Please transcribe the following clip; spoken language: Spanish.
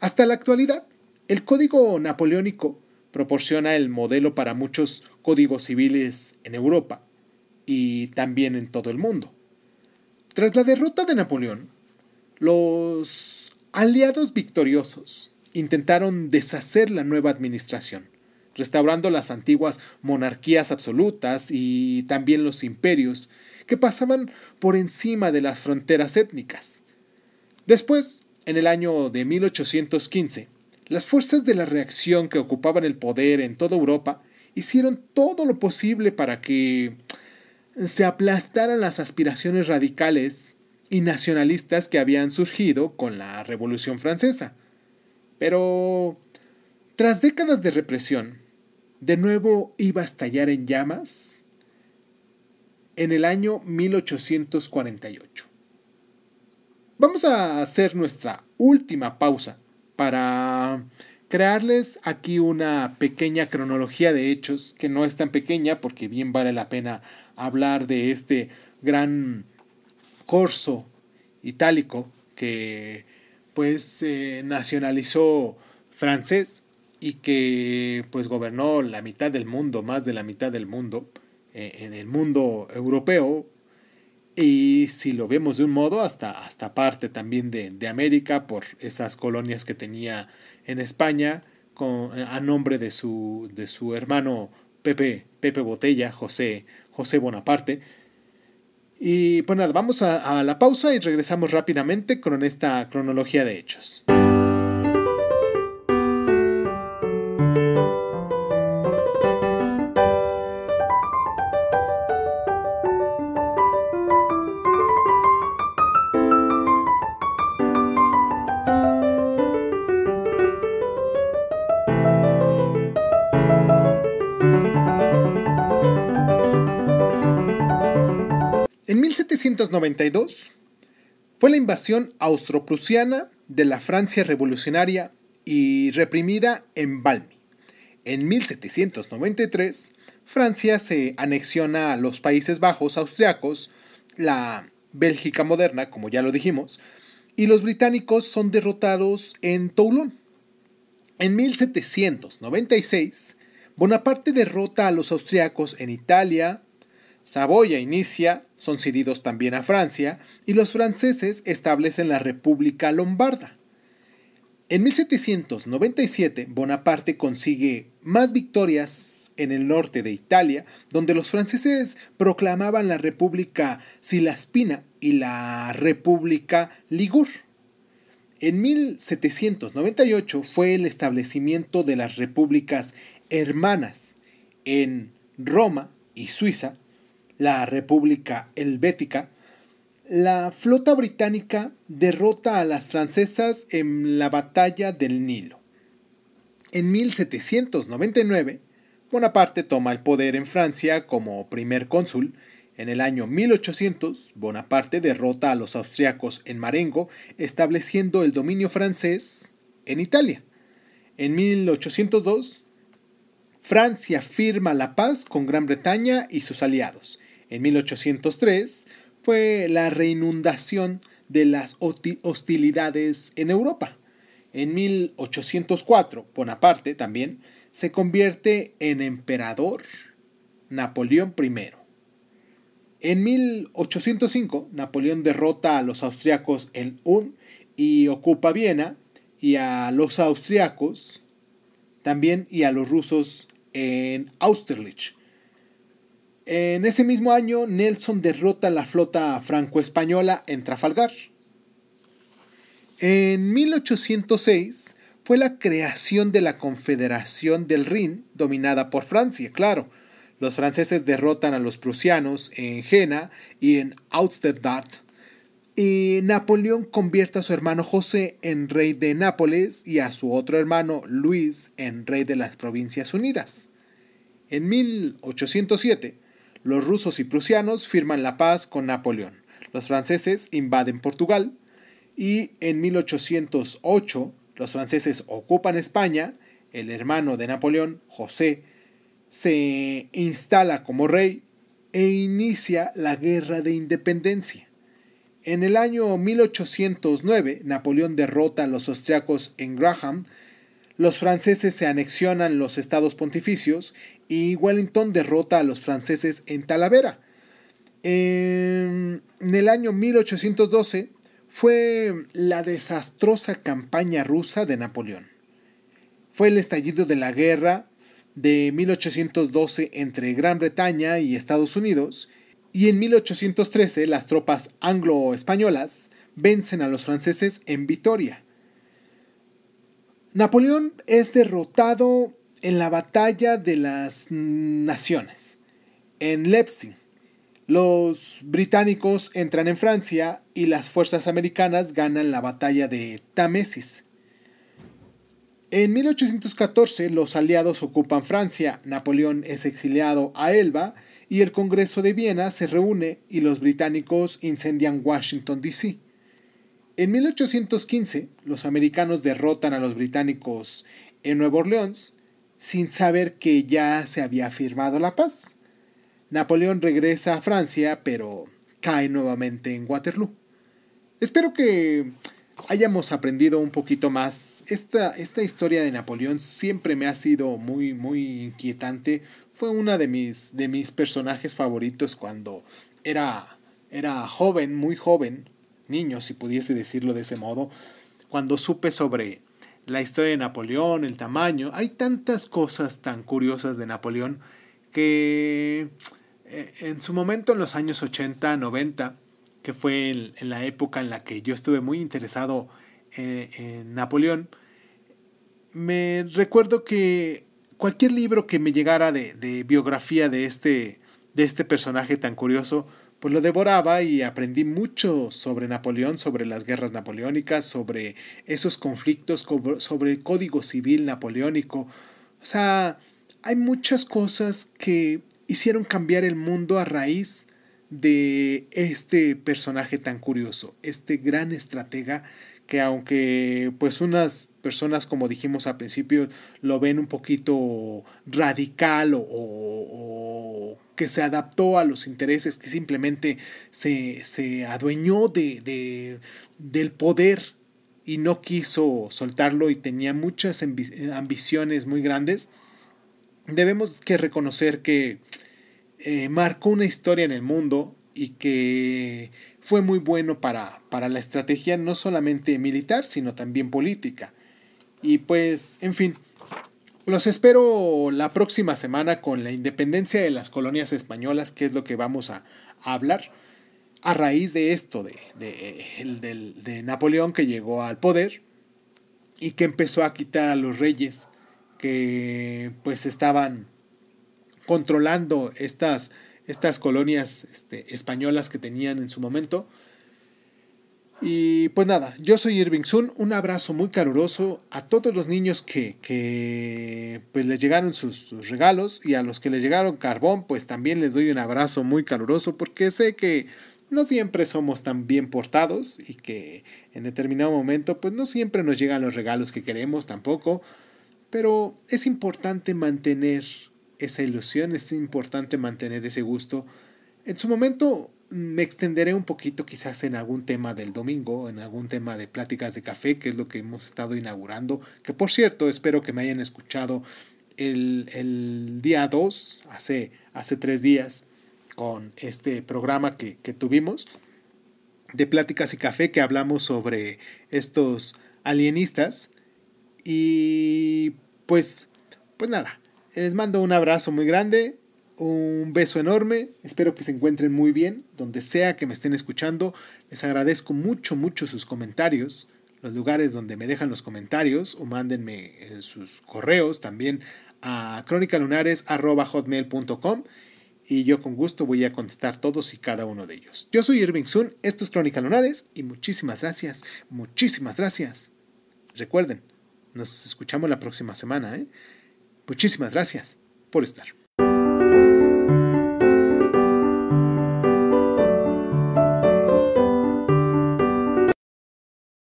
Hasta la actualidad, el Código Napoleónico proporciona el modelo para muchos códigos civiles en Europa y también en todo el mundo. Tras la derrota de Napoleón, los aliados victoriosos intentaron deshacer la nueva administración, restaurando las antiguas monarquías absolutas y también los imperios que pasaban por encima de las fronteras étnicas. Después, en el año de 1815, las fuerzas de la reacción que ocupaban el poder en toda Europa hicieron todo lo posible para que se aplastaran las aspiraciones radicales y nacionalistas que habían surgido con la Revolución Francesa. Pero, tras décadas de represión, de nuevo iba a estallar en llamas en el año 1848. Vamos a hacer nuestra última pausa para crearles aquí una pequeña cronología de hechos que no es tan pequeña porque bien vale la pena hablar de este gran corso itálico que pues se nacionalizó francés y que pues gobernó la mitad del mundo, más de la mitad del mundo, eh, en el mundo europeo y si lo vemos de un modo, hasta, hasta parte también de, de América por esas colonias que tenía en España con, a nombre de su, de su hermano Pepe, Pepe Botella, José, José Bonaparte. Y pues nada, vamos a, a la pausa y regresamos rápidamente con esta cronología de hechos. En 1792 fue la invasión austroprusiana de la Francia revolucionaria y reprimida en Valmy. En 1793, Francia se anexiona a los Países Bajos austriacos, la Bélgica moderna, como ya lo dijimos, y los británicos son derrotados en Toulon. En 1796, Bonaparte derrota a los austriacos en Italia, Saboya inicia, son cedidos también a Francia y los franceses establecen la República Lombarda. En 1797 Bonaparte consigue más victorias en el norte de Italia, donde los franceses proclamaban la República Silaspina y la República Ligur. En 1798 fue el establecimiento de las repúblicas hermanas en Roma y Suiza, la República Helvética, la flota británica derrota a las francesas en la batalla del Nilo. En 1799, Bonaparte toma el poder en Francia como primer cónsul. En el año 1800, Bonaparte derrota a los austriacos en Marengo, estableciendo el dominio francés en Italia. En 1802, Francia firma la paz con Gran Bretaña y sus aliados. En 1803 fue la reinundación de las hostilidades en Europa. En 1804, Bonaparte también se convierte en emperador Napoleón I. En 1805, Napoleón derrota a los austriacos en Ulm y ocupa Viena, y a los austriacos también y a los rusos en Austerlitz. En ese mismo año, Nelson derrota la flota franco-española en Trafalgar. En 1806 fue la creación de la Confederación del Rin, dominada por Francia, claro. Los franceses derrotan a los prusianos en Jena y en Austerlitz, Y Napoleón convierte a su hermano José en rey de Nápoles y a su otro hermano Luis en rey de las Provincias Unidas. En 1807, los rusos y prusianos firman la paz con Napoleón. Los franceses invaden Portugal y en 1808 los franceses ocupan España. El hermano de Napoleón, José, se instala como rey e inicia la guerra de independencia. En el año 1809, Napoleón derrota a los austriacos en Graham los franceses se anexionan los estados pontificios y Wellington derrota a los franceses en Talavera. Em, en el año 1812 fue la desastrosa campaña rusa de Napoleón. Fue el estallido de la guerra de 1812 entre Gran Bretaña y Estados Unidos, y en 1813 las tropas anglo-españolas vencen a los franceses en Vitoria. Napoleón es derrotado en la batalla de las naciones, en Leipzig. Los británicos entran en Francia y las fuerzas americanas ganan la batalla de Tamesis. En 1814 los aliados ocupan Francia, Napoleón es exiliado a Elba y el Congreso de Viena se reúne y los británicos incendian Washington, D.C. En 1815, los americanos derrotan a los británicos en Nueva Orleans sin saber que ya se había firmado la paz. Napoleón regresa a Francia, pero cae nuevamente en Waterloo. Espero que hayamos aprendido un poquito más. Esta, esta historia de Napoleón siempre me ha sido muy, muy inquietante. Fue uno de mis, de mis personajes favoritos cuando era, era joven, muy joven niño, si pudiese decirlo de ese modo, cuando supe sobre la historia de Napoleón, el tamaño. Hay tantas cosas tan curiosas de Napoleón que eh, en su momento, en los años 80, 90, que fue en la época en la que yo estuve muy interesado eh, en, Napoleón, me recuerdo que cualquier libro que me llegara de, de biografía de este, de este personaje tan curioso, pues lo devoraba y aprendí mucho sobre Napoleón, sobre las guerras napoleónicas, sobre esos conflictos, sobre el código civil napoleónico. O sea, hay muchas cosas que hicieron cambiar el mundo a raíz de este personaje tan curioso, este gran estratega que aunque pues unas personas como dijimos al principio lo ven un poquito radical o, que se adaptó a los intereses, que simplemente se, adueñó de, del poder y no quiso soltarlo y tenía muchas ambiciones muy grandes, debemos que reconocer que eh, marcó una historia en el mundo y que fue muy bueno para, la estrategia no solamente militar, sino también política. Y pues, en fin, los espero la próxima semana con la independencia de las colonias españolas, que es lo que vamos a, hablar a raíz de esto, de, de, de Napoleón que llegó al poder y que empezó a quitar a los reyes que pues estaban controlando estas estas colonias este, españolas que tenían en su momento. Y pues nada, yo soy Irving Sun, un abrazo muy caluroso a todos los niños que, pues les llegaron sus, sus, regalos y a los que les llegaron carbón, pues también les doy un abrazo muy caluroso porque sé que no siempre somos tan bien portados y que en determinado momento pues no siempre nos llegan los regalos que queremos tampoco, pero es importante mantener esa ilusión, es importante mantener ese gusto. En su momento mm, me extenderé un poquito quizás en algún tema del domingo, en algún tema de pláticas de café, que es lo que hemos estado inaugurando, que por cierto espero que me hayan escuchado el, día 2, hace, hace tres días, con este programa que, que tuvimos de pláticas y café que hablamos sobre estos alienistas y pues, pues nada, les mando un abrazo muy grande, un beso enorme, espero que se encuentren muy bien, donde sea que me estén escuchando, les agradezco mucho, mucho sus comentarios, los lugares donde me dejan los comentarios o mándenme eh, sus correos también a hotmail.com y yo con gusto voy a contestar todos y cada uno de ellos. Yo soy Irving Sun, esto es Crónica Lunares y muchísimas gracias, muchísimas gracias. Recuerden, nos escuchamos la próxima semana, ¿eh? Muchísimas gracias por estar.